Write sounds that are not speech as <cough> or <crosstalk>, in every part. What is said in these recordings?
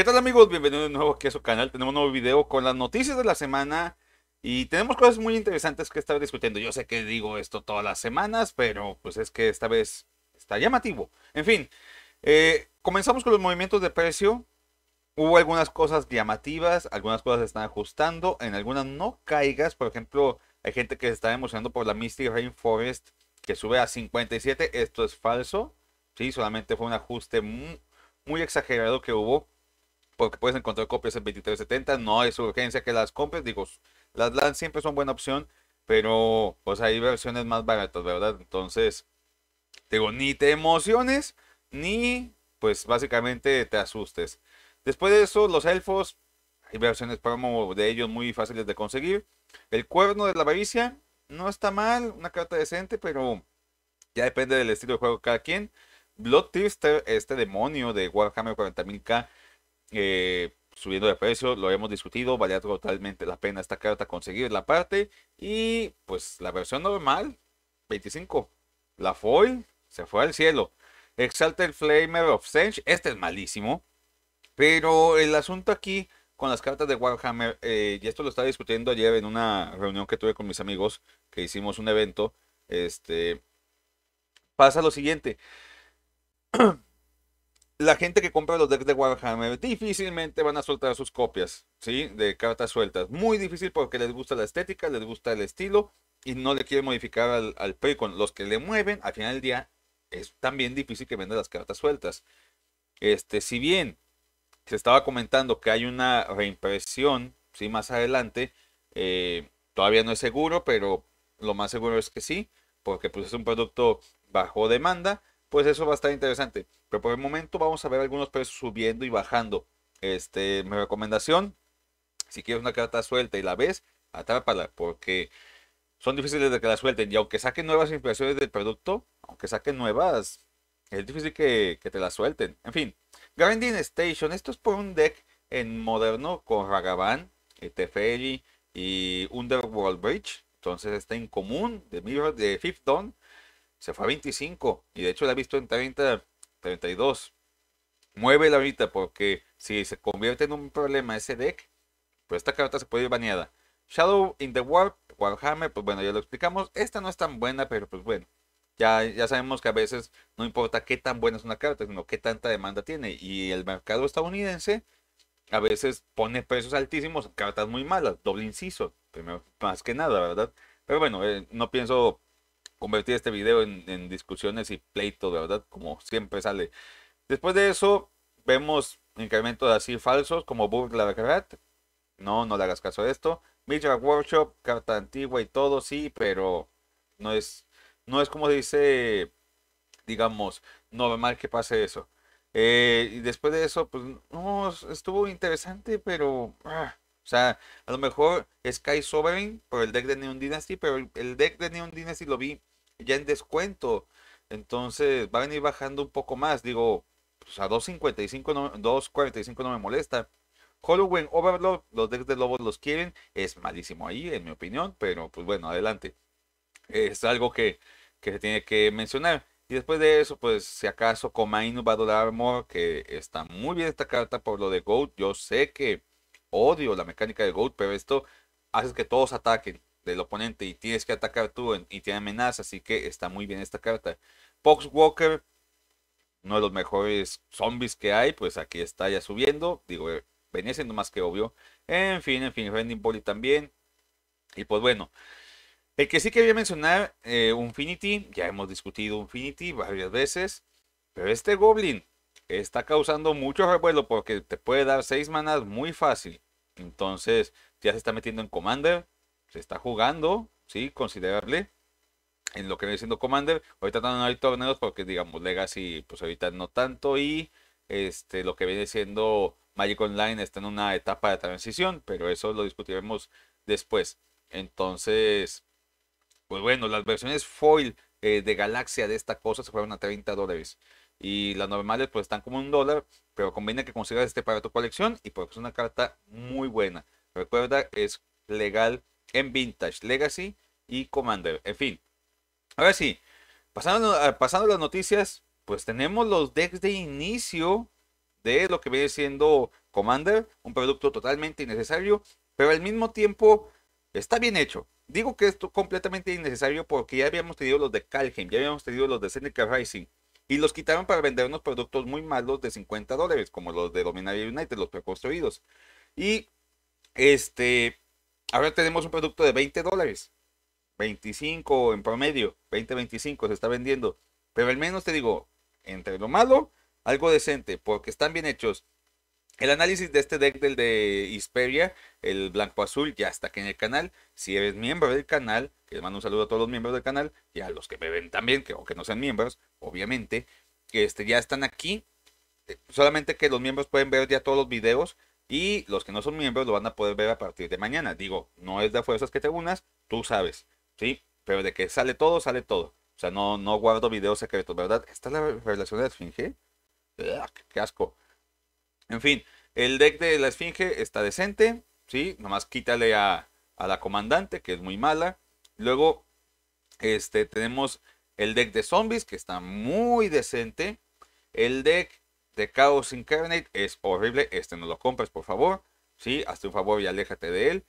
¿Qué tal amigos? Bienvenidos de nuevo aquí a su canal. Tenemos un nuevo video con las noticias de la semana y tenemos cosas muy interesantes que estar discutiendo. Yo sé que digo esto todas las semanas, pero pues es que esta vez está llamativo. En fin, eh, comenzamos con los movimientos de precio. Hubo algunas cosas llamativas, algunas cosas se están ajustando, en algunas no caigas. Por ejemplo, hay gente que se está emocionando por la Mystic Rainforest que sube a 57. Esto es falso. Sí, solamente fue un ajuste muy exagerado que hubo porque puedes encontrar copias en 2370, no es urgencia que las compres, digo, las LAN siempre son buena opción, pero pues hay versiones más baratas, ¿verdad? Entonces, digo, ni te emociones, ni pues básicamente te asustes. Después de eso, los elfos, hay versiones promo de ellos muy fáciles de conseguir. El cuerno de la avaricia, no está mal, una carta decente, pero ya depende del estilo de juego de cada quien. Blood Twister, este demonio de Warhammer 40.000K, eh, subiendo de precio, lo hemos discutido, valía totalmente la pena esta carta conseguir la parte. Y pues la versión normal, 25. La foil se fue al cielo. Exalted Flamer of Change, este es malísimo. Pero el asunto aquí con las cartas de Warhammer, eh, y esto lo estaba discutiendo ayer en una reunión que tuve con mis amigos, que hicimos un evento, este, pasa lo siguiente. <clears throat> la gente que compra los decks de Warhammer difícilmente van a soltar sus copias, ¿sí? De cartas sueltas. Muy difícil porque les gusta la estética, les gusta el estilo y no le quieren modificar al, al Precon. Los que le mueven, al final del día, es también difícil que venda las cartas sueltas. Este, si bien se estaba comentando que hay una reimpresión, ¿sí? Más adelante, eh, todavía no es seguro, pero lo más seguro es que sí, porque pues es un producto bajo demanda, pues eso va a estar interesante. Pero por el momento vamos a ver algunos precios subiendo y bajando. Este, mi recomendación, si quieres una carta suelta y la ves, atrápala, porque son difíciles de que la suelten. Y aunque saquen nuevas impresiones del producto, aunque saquen nuevas, es difícil que, te la suelten. En fin, Grinding Station, esto es por un deck en moderno con Ragavan, eh, Teferi y Underworld Bridge. Entonces está en común de Mirror de Fifth Dawn. Se fue a 25 y de hecho la he visto en 30 32. Mueve la ahorita porque si se convierte en un problema ese deck, pues esta carta se puede ir baneada. Shadow in the Warp, Warhammer, pues bueno, ya lo explicamos. Esta no es tan buena, pero pues bueno. Ya, ya sabemos que a veces no importa qué tan buena es una carta, sino qué tanta demanda tiene. Y el mercado estadounidense a veces pone precios altísimos cartas muy malas. Doble inciso, primero, más que nada, ¿verdad? Pero bueno, eh, no pienso convertir este video en, discusiones y de ¿verdad? Como siempre sale. Después de eso, vemos incrementos así falsos como la verdad No, no le hagas caso a esto. Midrak Workshop, carta antigua y todo, sí, pero no es, no es como dice, digamos, normal que pase eso. Eh, y después de eso, pues no, estuvo interesante, pero... Ah, o sea, a lo mejor Sky Sovereign por el deck de Neon Dynasty, pero el deck de Neon Dynasty lo vi ya en descuento. Entonces van a ir bajando un poco más. Digo, pues, a 2.55 2.45 no me molesta. Halloween Overlord, los decks de lobos los quieren. Es malísimo ahí, en mi opinión. Pero pues bueno, adelante. Es algo que, se tiene que mencionar. Y después de eso, pues si acaso a dolar Armor, que está muy bien esta carta por lo de Goat. Yo sé que odio la mecánica de Goat, pero esto hace que todos ataquen del oponente y tienes que atacar tú y tiene amenaza, así que está muy bien esta carta. Fox Walker, uno de los mejores zombies que hay, pues aquí está ya subiendo, digo, eh, venía siendo más que obvio. En fin, en fin, Rending Body también. Y pues bueno, el que sí quería mencionar, eh, Infinity, ya hemos discutido Infinity varias veces, pero este Goblin está causando mucho revuelo porque te puede dar 6 manas muy fácil. Entonces ya se está metiendo en Commander, se está jugando, sí, considerable en lo que viene siendo Commander. Ahorita no hay torneos porque, digamos, Legacy, pues ahorita no tanto. Y este lo que viene siendo Magic Online está en una etapa de transición, pero eso lo discutiremos después. Entonces, pues bueno, las versiones foil eh, de Galaxia de esta cosa se fueron a 30 dólares. Y las normales pues están como un dólar, pero conviene que consigas este para tu colección y porque es una carta muy buena. Recuerda, es legal en Vintage, Legacy y Commander. En fin. Ahora sí, pasando, ah, pasando las noticias, pues tenemos los decks de inicio de lo que viene siendo Commander, un producto totalmente innecesario, pero al mismo tiempo está bien hecho. Digo que esto completamente innecesario porque ya habíamos tenido los de Calheim, ya habíamos tenido los de Seneca Rising y los quitaron para vendernos productos muy malos de 50 dólares, como los de Dominaria United, los preconstruidos. Y este, Ahora tenemos un producto de 20 dólares, 25 en promedio, 20, 25 se está vendiendo. Pero al menos te digo, entre lo malo, algo decente, porque están bien hechos. El análisis de este deck del de Hisperia, el blanco azul, ya está aquí en el canal. Si eres miembro del canal, que mando un saludo a todos los miembros del canal y a los que me ven también, que aunque no sean miembros, obviamente, que este, ya están aquí. Solamente que los miembros pueden ver ya todos los videos y los que no son miembros lo van a poder ver a partir de mañana. Digo, no es de fuerzas que te unas, tú sabes, ¿sí? Pero de que sale todo, sale todo. O sea, no, no guardo videos secretos, ¿verdad? Está la relación de la Esfinge. ¡Qué asco! En fin, el deck de la Esfinge está decente, ¿sí? Nomás quítale a, a la comandante, que es muy mala. Luego, este, tenemos el deck de zombies, que está muy decente. El deck de Chaos Incarnate es horrible. Este no lo compres, por favor. Sí, hazte un favor y aléjate de él.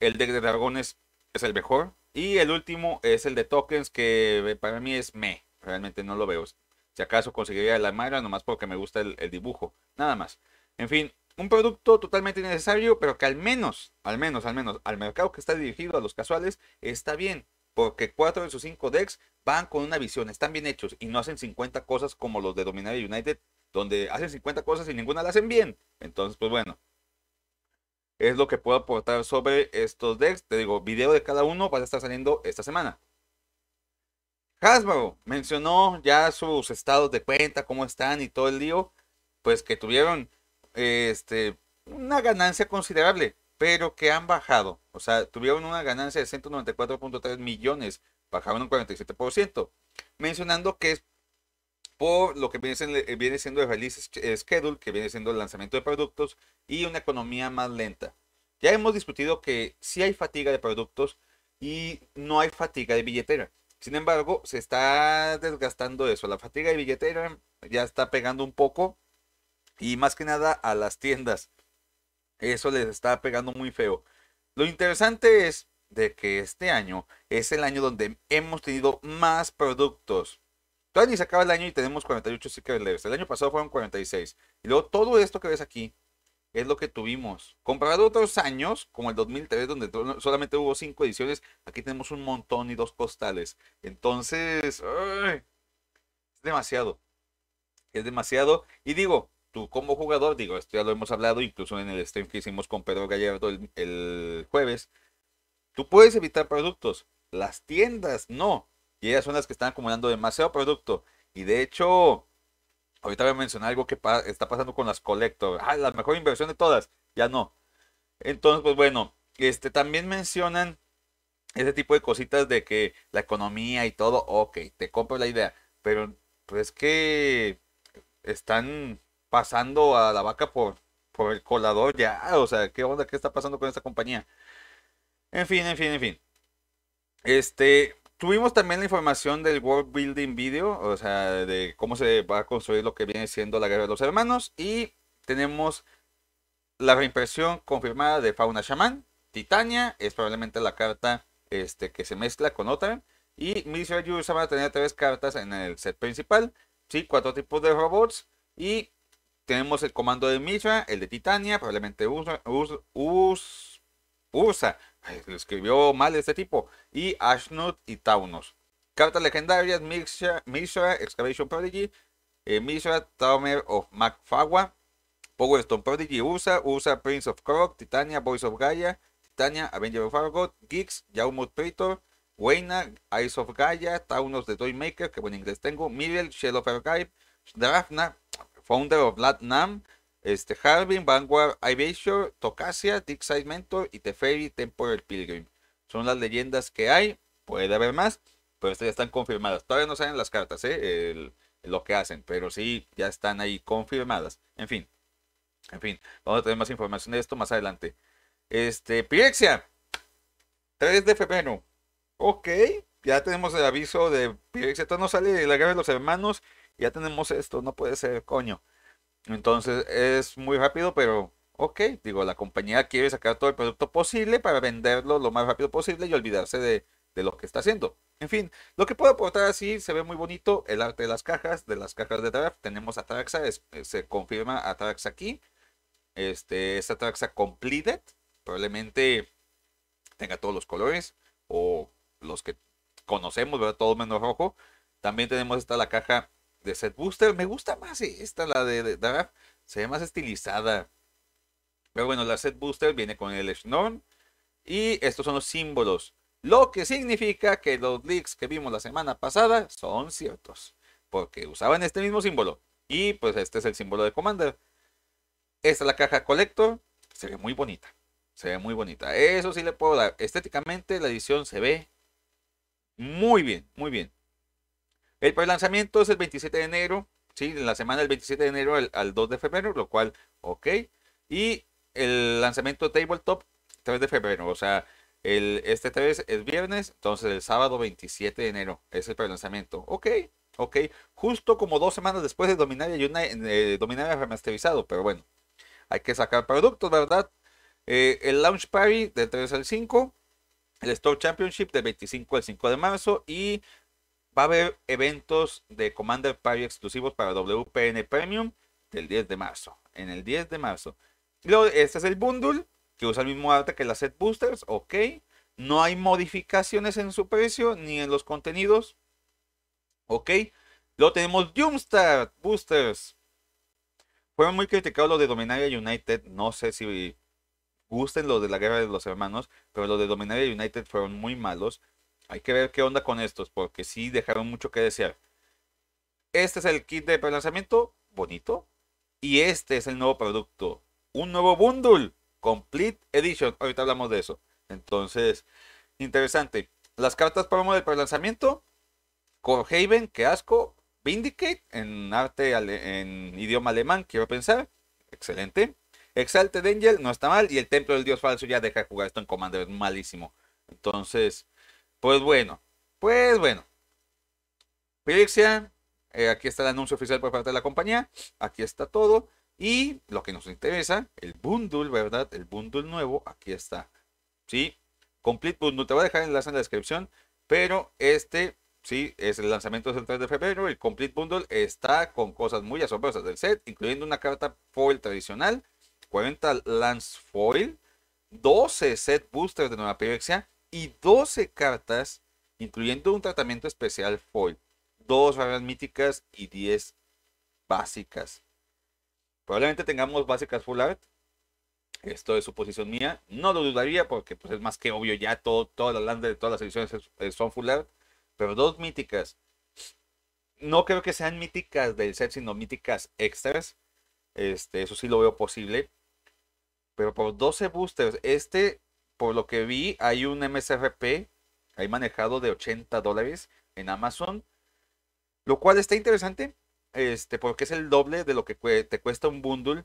El deck de dragones es el mejor. Y el último es el de tokens, que eh, para mí es me. Realmente no lo veo. Si acaso conseguiría la Mayra nomás porque me gusta el, dibujo. Nada más. En fin, un producto totalmente innecesario, pero que al menos, al menos, al menos, al mercado que está dirigido a los casuales, está bien. Porque 4 de sus cinco decks van con una visión, están bien hechos y no hacen 50 cosas como los de Dominaria United donde hacen 50 cosas y ninguna la hacen bien. Entonces, pues bueno, es lo que puedo aportar sobre estos decks. Te digo, video de cada uno va a estar saliendo esta semana. Hasbro mencionó ya sus estados de cuenta, cómo están y todo el lío, pues que tuvieron este, una ganancia considerable, pero que han bajado. O sea, tuvieron una ganancia de 194.3 millones, bajaron un 47%, mencionando que es por lo que viene siendo el eh, release eh, schedule, que viene siendo el lanzamiento de productos, y una economía más lenta. Ya hemos discutido que sí hay fatiga de productos y no hay fatiga de billetera. Sin embargo, se está desgastando eso. La fatiga de billetera ya está pegando un poco y más que nada a las tiendas. Eso les está pegando muy feo. Lo interesante es de que este año es el año donde hemos tenido más productos. Todavía ni se acaba el año y tenemos 48 stickers leves. El año pasado fueron 46. Y luego todo esto que ves aquí es lo que tuvimos. Comparado otros años, como el 2003, donde solamente hubo 5 ediciones, aquí tenemos un montón y dos costales. Entonces, es demasiado. Es demasiado. Y digo, tú como jugador, digo, esto ya lo hemos hablado, incluso en el stream que hicimos con Pedro Gallardo el jueves, tú puedes evitar productos. Las tiendas no. Y ellas son las que están acumulando demasiado producto. Y de hecho, ahorita voy a mencionar algo que está pasando con las Collector. Ah, la mejor inversión de todas. Ya no. Entonces, pues bueno, este, también mencionan ese tipo de cositas de que la economía y todo, ok, te compro la idea, pero pues es que están pasando a la vaca por, por el colador ya, o sea, ¿qué onda? ¿Qué está pasando con esta compañía? En fin, en fin, en fin. Este, Tuvimos también la información del World Building Video, o sea, de cómo se va a construir lo que viene siendo la Guerra de los Hermanos. Y tenemos la reimpresión confirmada de Fauna Shaman. Titania es probablemente la carta este, que se mezcla con otra. Y y Usa van a tener tres cartas en el set principal. Sí, cuatro tipos de robots. Y tenemos el comando de Mishra, el de Titania, probablemente usa, usa, usa escribió mal este tipo, y Ashnut y Taunos. Cartas legendarias, Mishra. Misha Excavation Prodigy, Mishra. Eh, Misha Tower of Macfawa, Power Stone Prodigy USA, USA Prince of Croc Titania, Voice of Gaia, Titania, Avenger of Argot, Geeks, Yaumut Praetor, Weina, Eyes of Gaia, Taunos de Toymaker, que buen inglés tengo, Miriel, Shell of Archive, Drafna, Founder of Latnam, este, Harbin, Vanguard Tokasia, Tocasia, Side Mentor y Teferi Temporal Pilgrim. Son las leyendas que hay. Puede haber más, pero estas ya están confirmadas. Todavía no salen las cartas, ¿eh? lo que hacen, pero sí, ya están ahí confirmadas. En fin, en fin, vamos a tener más información de esto más adelante. Este, Pirexia, 3 de febrero. Ok, ya tenemos el aviso de Pirexia. Esto no sale de la guerra de los hermanos. Ya tenemos esto, no puede ser, coño. Entonces es muy rápido, pero ok, digo, la compañía quiere sacar todo el producto posible para venderlo lo más rápido posible y olvidarse de, lo que está haciendo. En fin, lo que puedo aportar así se ve muy bonito el arte de las cajas, de las cajas de draft. Tenemos Atraxa, es, eh, se confirma a Atraxa aquí. Este, esta Atraxa completed, probablemente tenga todos los colores o los que conocemos, ¿verdad? Todo menos rojo. También tenemos esta la caja de Set Booster. Me gusta más esta, la de, de Se ve más estilizada. Pero bueno, la Set Booster viene con el snorn Y estos son los símbolos. Lo que significa que los leaks que vimos la semana pasada son ciertos. Porque usaban este mismo símbolo. Y pues este es el símbolo de Commander. Esta es la caja Collector. Se ve muy bonita. Se ve muy bonita. Eso sí le puedo dar. Estéticamente la edición se ve muy bien, muy bien. El prelanzamiento es el 27 de enero, ¿sí? En la semana del 27 de enero al, 2 de febrero, lo cual, ok. Y el lanzamiento de tabletop 3 de febrero, o sea, el, este 3 es viernes, entonces el sábado 27 de enero es el pre-lanzamiento. Ok, ok. Justo como dos semanas después de Dominaria y una eh, Dominaria remasterizado, pero bueno, hay que sacar productos, ¿verdad? Eh, el Launch Party del 3 al 5, el Store Championship del 25 al 5 de marzo y Va a haber eventos de Commander Party exclusivos para WPN Premium del 10 de marzo. En el 10 de marzo. este es el bundle, que usa el mismo arte que las set boosters. Ok. No hay modificaciones en su precio ni en los contenidos. Ok. Luego tenemos Jumpstart Boosters. Fueron muy criticados los de Dominaria United. No sé si gusten los de la guerra de los hermanos, pero los de Dominaria United fueron muy malos. Hay que ver qué onda con estos, porque sí dejaron mucho que desear. Este es el kit de prelanzamiento, bonito. Y este es el nuevo producto, un nuevo bundle, Complete Edition. Ahorita hablamos de eso. Entonces, interesante. Las cartas promo de prelanzamiento, Corhaven, Qué asco. Vindicate, en arte, en idioma alemán, quiero pensar. Excelente. Exalted Angel, no está mal. Y el Templo del Dios Falso ya deja de jugar esto en Commander, es malísimo. Entonces, pues bueno, pues bueno. Pirexia. Eh, aquí está el anuncio oficial por parte de la compañía. Aquí está todo. Y lo que nos interesa, el bundle, ¿verdad? El bundle nuevo, aquí está. ¿Sí? Complete bundle. Te voy a dejar el enlace en la descripción. Pero este, sí, es el lanzamiento del 3 de febrero. El Complete Bundle está con cosas muy asombrosas del set, incluyendo una carta foil tradicional, 40 Lance Foil, 12 set boosters de Nueva Pirexia, y 12 cartas, incluyendo un tratamiento especial foil, dos raras míticas y 10 básicas. Probablemente tengamos básicas full art. Esto es suposición mía. No lo dudaría porque pues, es más que obvio ya todo, todas las de todas las ediciones son full art. Pero dos míticas. No creo que sean míticas del set, sino míticas extras. Este, eso sí lo veo posible. Pero por 12 boosters, este por lo que vi, hay un MSRP ahí manejado de 80 dólares en Amazon, lo cual está interesante, este, porque es el doble de lo que te cuesta un bundle,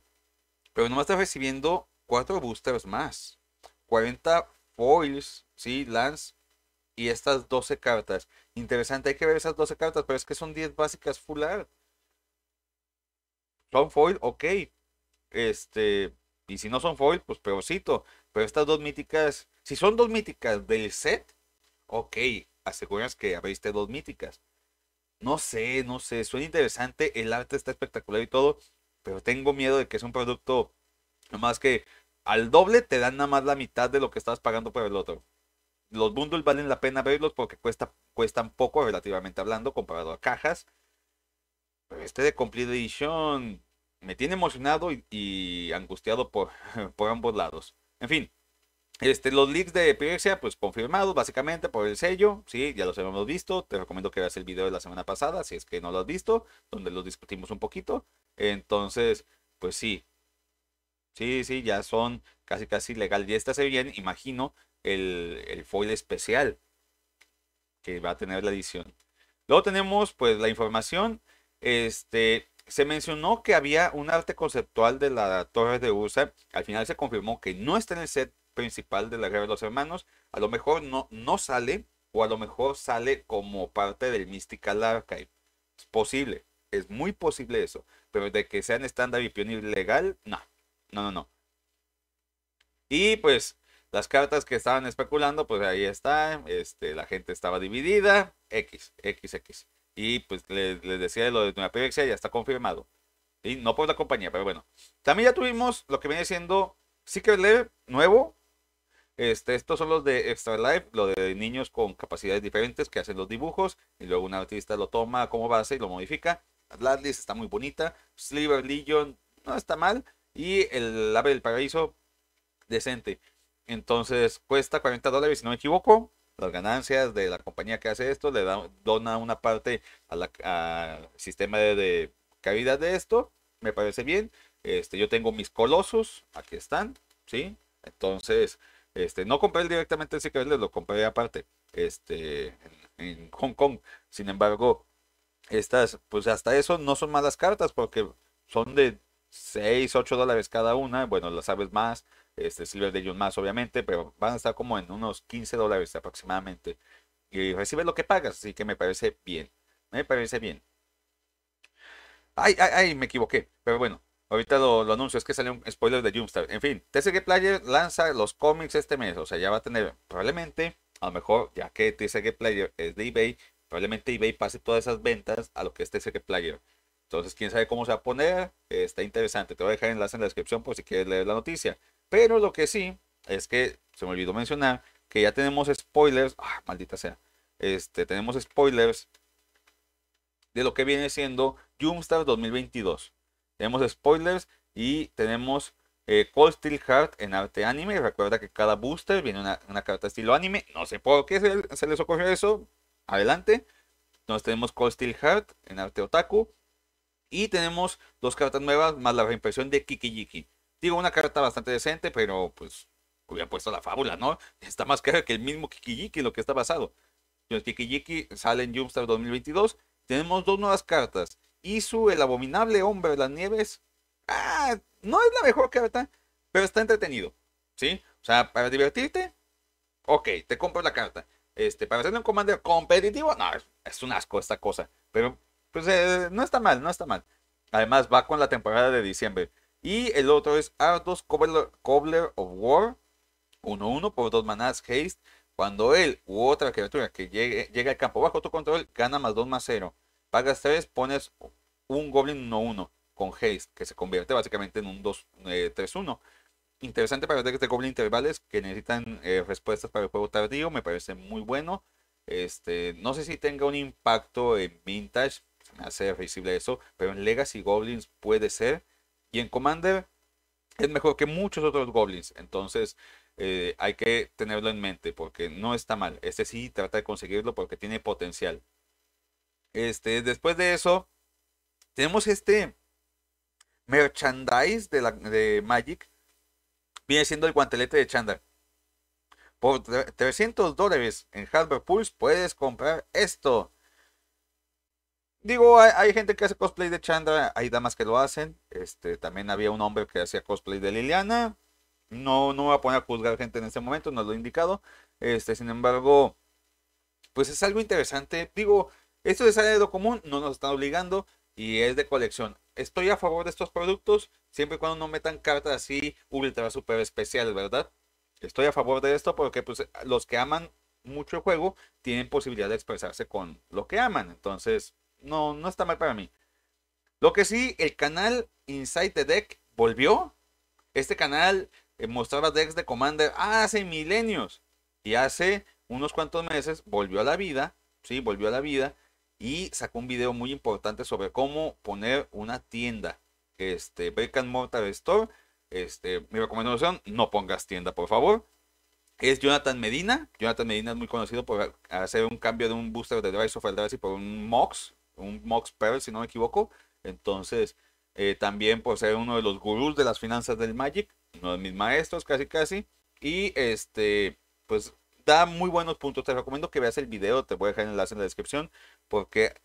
pero no me estás recibiendo 4 boosters más, 40 foils, ¿sí? Lance y estas 12 cartas. Interesante, hay que ver esas 12 cartas, pero es que son 10 básicas full art. Son foil, ok. Este, y si no son foil, pues peorcito. Pero estas dos míticas, si son dos míticas del set, ok, aseguras que abriste dos míticas. No sé, no sé, suena interesante, el arte está espectacular y todo, pero tengo miedo de que es un producto, más que al doble te dan nada más la mitad de lo que estabas pagando por el otro. Los bundles valen la pena verlos porque cuesta, cuestan poco relativamente hablando comparado a cajas. Pero este de Complete Edition me tiene emocionado y, y angustiado por, <laughs> por ambos lados. En fin, este, los leaks de Epirexia, pues confirmados básicamente por el sello, sí, ya los hemos visto, te recomiendo que veas el video de la semana pasada, si es que no lo has visto, donde los discutimos un poquito. Entonces, pues sí, sí, sí, ya son casi, casi legal. Y esta se viene, imagino, el, el foil especial que va a tener la edición. Luego tenemos pues la información este, se mencionó que había un arte conceptual de la Torre de Usa. Al final se confirmó que no está en el set principal de la Guerra de los Hermanos. A lo mejor no, no sale, o a lo mejor sale como parte del Mystical Archive. Es posible, es muy posible eso. Pero de que sean estándar y pionir legal, no. No, no, no. Y pues las cartas que estaban especulando, pues ahí está, Este, la gente estaba dividida. X, X, X. Y pues les, decía lo de una Pixia, ya está confirmado. Y no por la compañía, pero bueno. También ya tuvimos lo que viene siendo Secret Lair nuevo. Este, estos son los de Extra Life, lo de niños con capacidades diferentes que hacen los dibujos y luego un artista lo toma como base y lo modifica. atlantis está muy bonita. Sliver Legion no está mal. Y el Ave del Paraíso, decente. Entonces cuesta 40 dólares si no me equivoco las ganancias de la compañía que hace esto, le da, dona una parte al sistema de, de, de esto, me parece bien. Este, yo tengo mis colosos, aquí están, ¿sí? Entonces, este, no compré directamente el les lo compré aparte, este, en, Hong Kong. Sin embargo, estas, pues hasta eso no son malas cartas porque son de 6, 8 dólares cada una, bueno, las sabes más, este Silver Jun más, obviamente, pero van a estar como en unos 15 dólares aproximadamente. Y recibes lo que pagas, así que me parece bien. Me parece bien. Ay, ay, ay, me equivoqué. Pero bueno, ahorita lo, anuncio, es que sale un spoiler de jumpstart En fin, TCG Player lanza los cómics este mes, o sea, ya va a tener probablemente, a lo mejor, ya que TCG Player es de eBay, probablemente eBay pase todas esas ventas a lo que es TCG Player. Entonces, quién sabe cómo se va a poner, está interesante. Te voy a dejar el enlace en la descripción por si quieres leer la noticia. Pero lo que sí es que se me olvidó mencionar que ya tenemos spoilers. Ah, maldita sea. Este, tenemos spoilers de lo que viene siendo Jumstar 2022. Tenemos spoilers y tenemos eh, Cold Steel Heart en arte anime. Recuerda que cada booster viene una, carta estilo anime. No sé por qué se, les ocurrió eso. Adelante. Entonces tenemos Cold Steel Heart en arte otaku. Y tenemos dos cartas nuevas más la reimpresión de Kikijiki. Digo, una carta bastante decente, pero pues hubiera puesto la fábula, ¿no? Está más cara que el mismo Kikijiki, lo que está basado. El Kikijiki sale en Jumpstart 2022. Tenemos dos nuevas cartas. su el abominable hombre de las nieves. Ah, no es la mejor carta, pero está entretenido. ¿Sí? O sea, para divertirte, ok, te compro la carta. Este, para ser un commander competitivo, no, es un asco esta cosa. Pero, pues, eh, no está mal, no está mal. Además, va con la temporada de diciembre. Y el otro es Ardos Cobbler, of War, 1-1 por 2 manas, Haste. Cuando él u otra criatura que llegue, al campo bajo tu control, gana más 2 más 0. Pagas 3, pones un Goblin 1-1 con Haste, que se convierte básicamente en un 2 3-1. Eh, Interesante para ver este Goblin intervales que necesitan eh, respuestas para el juego tardío, me parece muy bueno. Este, no sé si tenga un impacto en Vintage, me hace visible eso, pero en Legacy Goblins puede ser. Y en Commander es mejor que muchos otros goblins. Entonces eh, hay que tenerlo en mente porque no está mal. Este sí trata de conseguirlo porque tiene potencial. Este, después de eso, tenemos este merchandise de, Magic. Viene siendo el guantelete de Chandra. Por 300 dólares en Hardware Pools puedes comprar esto. Digo, hay, gente que hace cosplay de Chandra, hay damas que lo hacen. Este, también había un hombre que hacía cosplay de Liliana. No, no me voy a poner a juzgar gente en este momento, no lo he indicado. Este, sin embargo, pues es algo interesante. Digo, esto es algo común, no nos están obligando y es de colección. Estoy a favor de estos productos, siempre y cuando no metan cartas así ultra super especiales, ¿verdad? Estoy a favor de esto porque pues, los que aman mucho el juego tienen posibilidad de expresarse con lo que aman. Entonces, no, no está mal para mí. Lo que sí, el canal Inside the Deck volvió. Este canal eh, mostraba decks de Commander hace milenios. Y hace unos cuantos meses volvió a la vida. Sí, volvió a la vida. Y sacó un video muy importante sobre cómo poner una tienda. Este, Break and Mortar Store. Este, mi recomendación, no pongas tienda, por favor. Es Jonathan Medina. Jonathan Medina es muy conocido por hacer un cambio de un booster de Rise of y por un Mox un Mox Perl, si no me equivoco. Entonces, eh, también por pues, ser uno de los gurús de las finanzas del Magic, uno de mis maestros casi casi. Y este, pues da muy buenos puntos. Te recomiendo que veas el video, te voy a dejar el enlace en la descripción, porque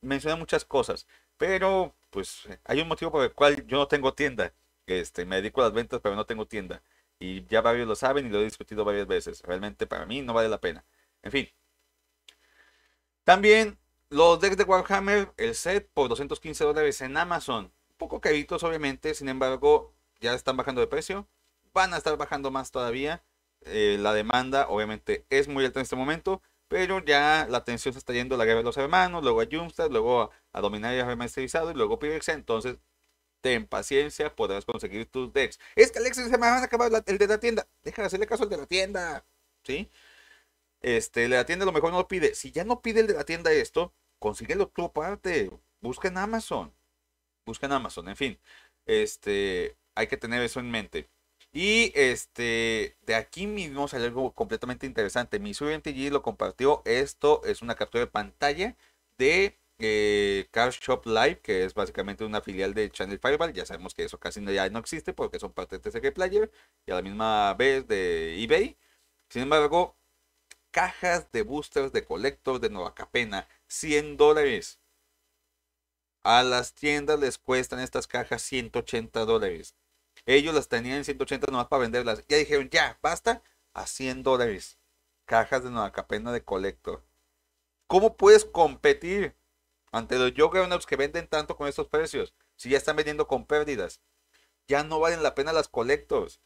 menciona muchas cosas. Pero, pues, hay un motivo por el cual yo no tengo tienda. Este, me dedico a las ventas, pero no tengo tienda. Y ya varios lo saben y lo he discutido varias veces. Realmente para mí no vale la pena. En fin. También los decks de Warhammer, el set por 215 dólares en Amazon. poco caritos, obviamente, sin embargo, ya están bajando de precio. Van a estar bajando más todavía. Eh, la demanda, obviamente, es muy alta en este momento. Pero ya la atención se está yendo a la guerra de los hermanos, luego a Jumstar, luego a, a Dominaria remasterizado y luego Pyrex. Entonces, ten paciencia, podrás conseguir tus decks. Es que Alexis se me van a acabar el de la tienda. Deja hacerle caso al de la tienda. ¿Sí? Este, la tienda a lo mejor no lo pide. Si ya no pide el de la tienda esto, consíguelo tú parte, busca en Amazon, busca en Amazon, en fin, este, hay que tener eso en mente. Y este, de aquí mismo salió algo completamente interesante. Mi MTG lo compartió. Esto es una captura de pantalla de eh, Car Shop Live, que es básicamente una filial de Channel Fireball. Ya sabemos que eso casi no, ya no existe porque son parte de TCG Player y a la misma vez de eBay. Sin embargo, cajas de boosters de collector de Nueva Capena 100 dólares. A las tiendas les cuestan estas cajas 180 dólares. Ellos las tenían en 180 nomás para venderlas. Ya dijeron, ya, basta, a 100 dólares. Cajas de Nueva Capena de Colector. ¿Cómo puedes competir ante los Yoganuts que venden tanto con estos precios? Si ya están vendiendo con pérdidas. Ya no valen la pena las colectos.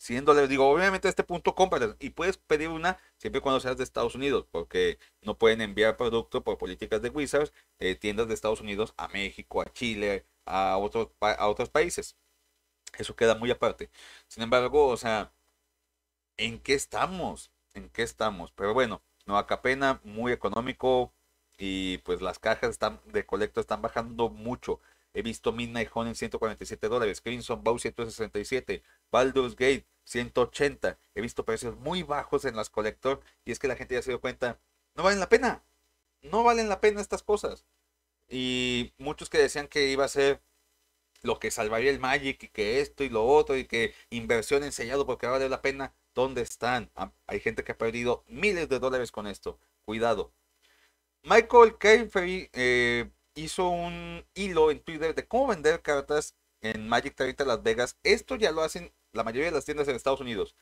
100 dólares. Digo, obviamente a este punto compras y puedes pedir una siempre cuando seas de Estados Unidos, porque no pueden enviar producto por políticas de Wizards, eh, tiendas de Estados Unidos a México, a Chile, a otros, a otros países. Eso queda muy aparte. Sin embargo, o sea, ¿en qué estamos? ¿En qué estamos? Pero bueno, no pena, muy económico y pues las cajas están de colecto están bajando mucho. He visto Midnight Honey en 147 dólares, Crimson Bow 167, Baldur's Gate 180. He visto precios muy bajos en las collector. y es que la gente ya se dio cuenta, no valen la pena. No valen la pena estas cosas. Y muchos que decían que iba a ser lo que salvaría el Magic y que esto y lo otro y que inversión en sellado porque vale la pena. ¿Dónde están? Ah, hay gente que ha perdido miles de dólares con esto. Cuidado. Michael K hizo un hilo en Twitter de cómo vender cartas en Magic 30 Las Vegas. Esto ya lo hacen la mayoría de las tiendas en Estados Unidos.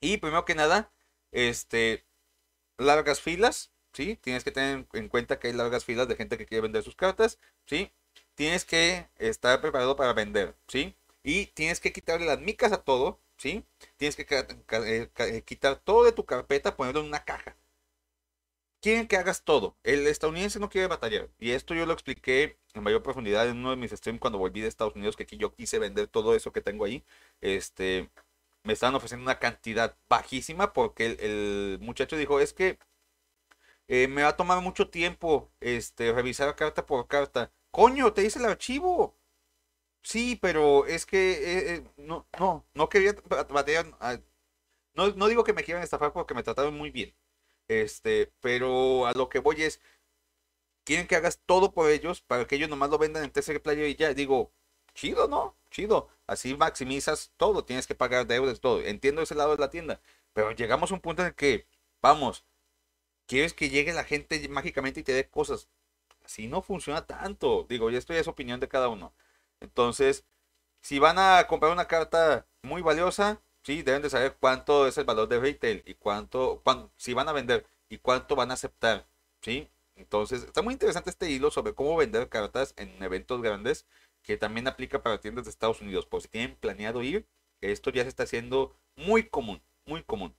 Y primero que nada, este, largas filas, ¿sí? Tienes que tener en cuenta que hay largas filas de gente que quiere vender sus cartas, ¿sí? Tienes que estar preparado para vender, ¿sí? Y tienes que quitarle las micas a todo, ¿sí? Tienes que eh, eh, quitar todo de tu carpeta, ponerlo en una caja, quieren que hagas todo. El estadounidense no quiere batallar. Y esto yo lo expliqué en mayor profundidad en uno de mis streams cuando volví de Estados Unidos, que aquí yo quise vender todo eso que tengo ahí. Este, me estaban ofreciendo una cantidad bajísima porque el, muchacho dijo, es que eh, me va a tomar mucho tiempo este, revisar carta por carta. Coño, te dice el archivo. Sí, pero es que eh, eh, no, no, no quería batallar. Ah, no, no digo que me quieran estafar porque me trataron muy bien. Este, pero a lo que voy es, quieren que hagas todo por ellos para que ellos nomás lo vendan en tercer player y ya. Digo, chido, ¿no? Chido. Así maximizas todo, tienes que pagar deudas, todo. Entiendo ese lado de la tienda, pero llegamos a un punto en que, vamos, quieres que llegue la gente mágicamente y te dé cosas. Así no funciona tanto. Digo, y esto ya es opinión de cada uno. Entonces, si van a comprar una carta muy valiosa, sí, deben de saber cuánto es el valor de retail y cuánto, si van a vender y cuánto van a aceptar, ¿sí? Entonces, está muy interesante este hilo sobre cómo vender cartas en eventos grandes, que también aplica para tiendas de Estados Unidos. Por si tienen planeado ir, esto ya se está haciendo muy común, muy común.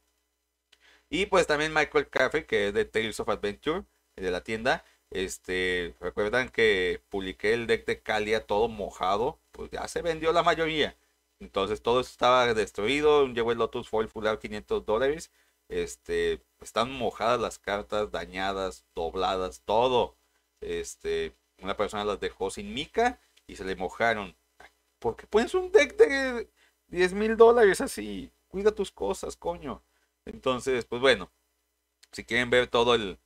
Y pues también Michael Caffrey, que es de Tales of Adventure, eh, de la tienda. Este, recuerdan que publiqué el deck de Calia todo mojado, pues ya se vendió la mayoría. Entonces todo estaba destruido. Un el Lotus Foil Full 500 dólares. Este, están mojadas las cartas, dañadas, dobladas, todo. Este, una persona las dejó sin mica y se le mojaron. Porque pones un deck de 10 mil dólares así. Cuida tus cosas, coño. Entonces, pues bueno. Si quieren ver todo el.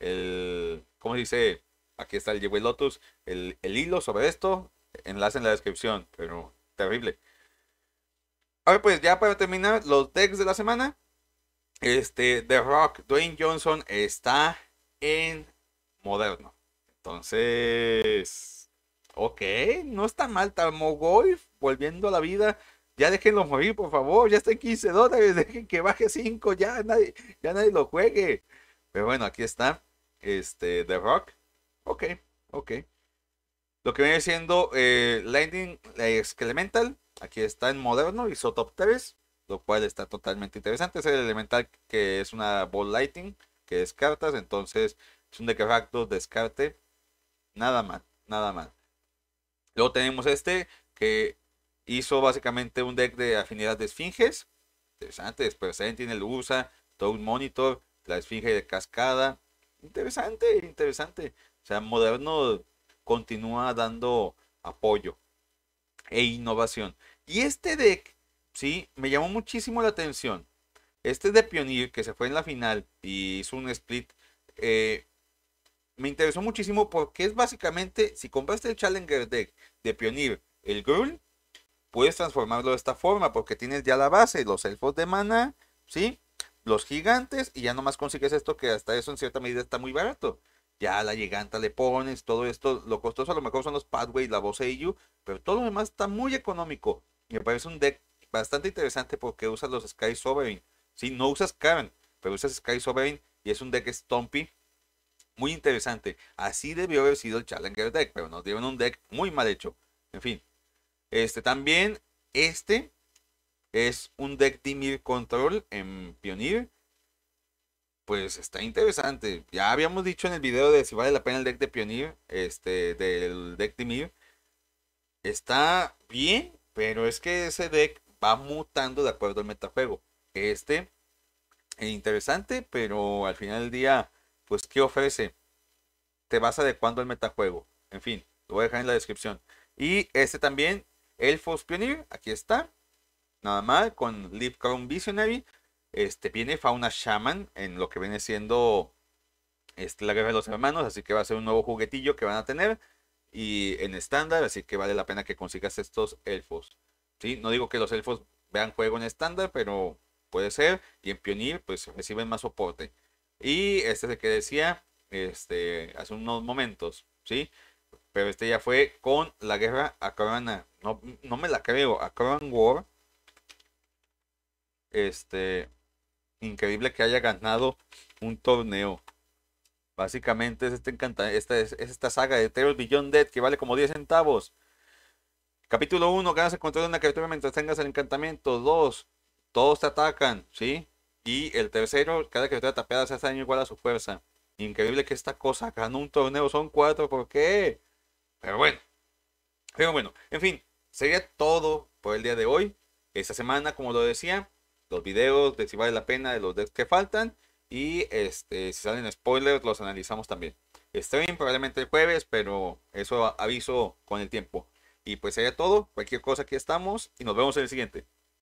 el ¿Cómo se dice? Aquí está el Jewel Lotus. El, el hilo sobre esto. Enlace en la descripción. Pero terrible ver, pues ya para terminar, los decks de la semana. Este, The Rock, Dwayne Johnson está en moderno. Entonces, ok, no está mal Tarmogoy, volviendo a la vida. Ya déjenlo morir, por favor. Ya está en 15 dólares. <laughs> Dejen que baje 5. Ya nadie, ya nadie lo juegue. Pero bueno, aquí está. Este, The Rock. Ok, ok. Lo que viene siendo eh, Lightning eh, Exclemental. Aquí está en moderno, hizo top 3 lo cual está totalmente interesante. Es el elemental que es una ball lighting, que descartas, entonces es un decrefacto, descarte. Nada mal, nada mal. Luego tenemos este que hizo básicamente un deck de afinidad de esfinges. Interesante, tiene el usa, un Monitor, la esfinge de cascada. Interesante, interesante. O sea, Moderno continúa dando apoyo e innovación. Y este deck, sí, me llamó muchísimo la atención. Este de Pioneer, que se fue en la final y hizo un split, eh, me interesó muchísimo porque es básicamente, si compraste el Challenger deck de Pioneer, el girl puedes transformarlo de esta forma porque tienes ya la base, los elfos de mana, ¿sí? Los gigantes y ya nomás consigues esto que hasta eso en cierta medida está muy barato ya la lleganta le pones, todo esto, lo costoso a lo mejor son los pathways, la voz AU, pero todo lo demás está muy económico. Me parece un deck bastante interesante porque usas los Sky Sovereign. Si no usas Karen, pero usas Sky Sovereign y es un deck Stompy muy interesante. Así debió haber sido el Challenger deck, pero nos dieron un deck muy mal hecho. En fin, este también, este es un deck Dimir Control en Pioneer pues está interesante. Ya habíamos dicho en el video de si vale la pena el deck de Pioneer, este, del deck de Mir. Está bien, pero es que ese deck va mutando de acuerdo al metajuego. Este es interesante, pero al final del día, pues, ¿qué ofrece? Te vas adecuando al metajuego. En fin, lo voy a dejar en la descripción. Y este también, Elfos Pioneer, aquí está. Nada mal, con Leap Crown Visionary. Este, viene Fauna Shaman en lo que viene siendo este, la guerra de los hermanos, así que va a ser un nuevo juguetillo que van a tener y en estándar, así que vale la pena que consigas estos elfos. ¿sí? No digo que los elfos vean juego en estándar, pero puede ser y en pionir, pues reciben más soporte. Y este es el que decía este, hace unos momentos, ¿sí? Pero este ya fue con la guerra a No, no me la creo, a Crown War. Este, increíble que haya ganado un torneo. Básicamente es, este esta, es, esta saga de Terror Beyond Dead que vale como 10 centavos. Capítulo 1, ganas el control de una criatura mientras tengas el encantamiento. 2, todos te atacan, ¿sí? Y el tercero, cada criatura tapeada se hace daño igual a su fuerza. Increíble que esta cosa ganó un torneo, son 4. ¿por qué? Pero bueno, pero bueno, en fin, sería todo por el día de hoy. Esta semana, como lo decía, los videos, de si vale la pena, de los de que faltan. Y este, si salen spoilers, los analizamos también. Stream probablemente el jueves, pero eso aviso con el tiempo. Y pues sería todo. Cualquier cosa, aquí estamos. Y nos vemos en el siguiente.